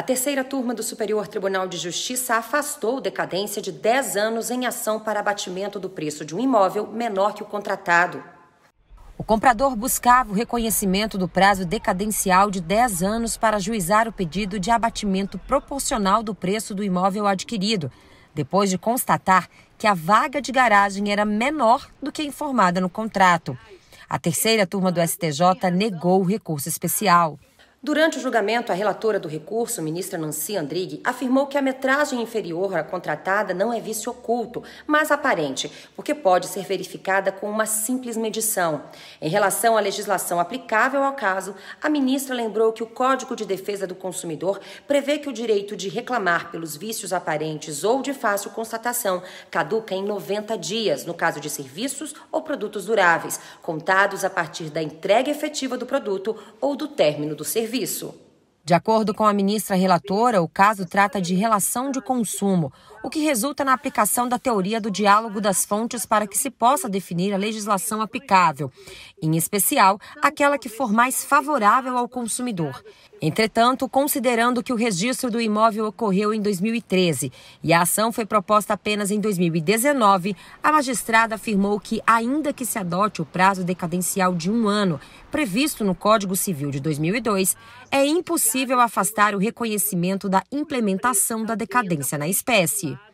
A terceira turma do Superior Tribunal de Justiça afastou decadência de 10 anos em ação para abatimento do preço de um imóvel menor que o contratado. O comprador buscava o reconhecimento do prazo decadencial de 10 anos para juizar o pedido de abatimento proporcional do preço do imóvel adquirido, depois de constatar que a vaga de garagem era menor do que informada no contrato. A terceira turma do STJ negou o recurso especial. Durante o julgamento, a relatora do recurso, ministra Nancy Andrighi, afirmou que a metragem inferior à contratada não é vício oculto, mas aparente, porque pode ser verificada com uma simples medição. Em relação à legislação aplicável ao caso, a ministra lembrou que o Código de Defesa do Consumidor prevê que o direito de reclamar pelos vícios aparentes ou de fácil constatação caduca em 90 dias, no caso de serviços ou produtos duráveis, contados a partir da entrega efetiva do produto ou do término do serviço serviço? De acordo com a ministra relatora, o caso trata de relação de consumo, o que resulta na aplicação da teoria do diálogo das fontes para que se possa definir a legislação aplicável, em especial aquela que for mais favorável ao consumidor. Entretanto, considerando que o registro do imóvel ocorreu em 2013 e a ação foi proposta apenas em 2019, a magistrada afirmou que, ainda que se adote o prazo decadencial de um ano previsto no Código Civil de 2002, é impossível possível afastar o reconhecimento da implementação da decadência na espécie.